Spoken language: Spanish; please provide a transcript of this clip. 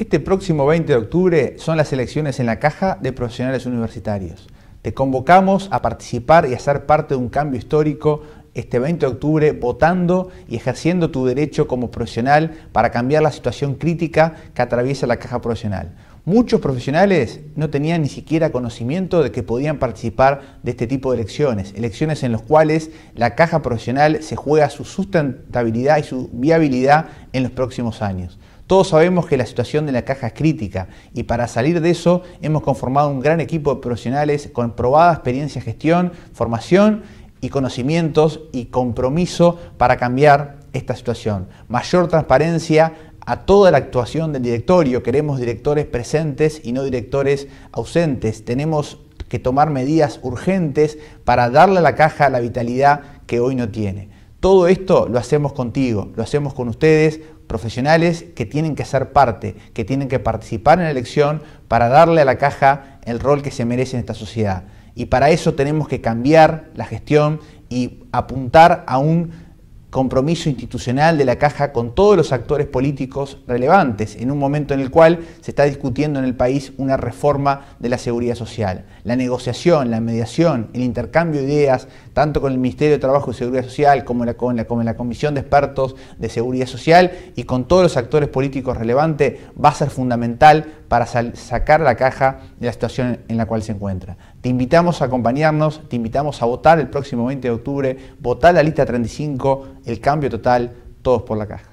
Este próximo 20 de octubre son las elecciones en la Caja de Profesionales Universitarios. Te convocamos a participar y a ser parte de un cambio histórico este 20 de octubre votando y ejerciendo tu derecho como profesional para cambiar la situación crítica que atraviesa la caja profesional. Muchos profesionales no tenían ni siquiera conocimiento de que podían participar de este tipo de elecciones, elecciones en las cuales la caja profesional se juega su sustentabilidad y su viabilidad en los próximos años. Todos sabemos que la situación de la caja es crítica y para salir de eso hemos conformado un gran equipo de profesionales con probada experiencia, gestión, formación y conocimientos y compromiso para cambiar esta situación. Mayor transparencia a toda la actuación del directorio. Queremos directores presentes y no directores ausentes. Tenemos que tomar medidas urgentes para darle a la caja la vitalidad que hoy no tiene. Todo esto lo hacemos contigo, lo hacemos con ustedes, profesionales que tienen que ser parte, que tienen que participar en la elección para darle a la caja el rol que se merece en esta sociedad. Y para eso tenemos que cambiar la gestión y apuntar a un compromiso institucional de la caja con todos los actores políticos relevantes, en un momento en el cual se está discutiendo en el país una reforma de la seguridad social. La negociación, la mediación, el intercambio de ideas tanto con el Ministerio de Trabajo y Seguridad Social como la, con, la, la Comisión de Expertos de Seguridad Social y con todos los actores políticos relevantes, va a ser fundamental para sacar la caja de la situación en la cual se encuentra. Te invitamos a acompañarnos, te invitamos a votar el próximo 20 de octubre, votar la lista 35, el cambio total, todos por la caja.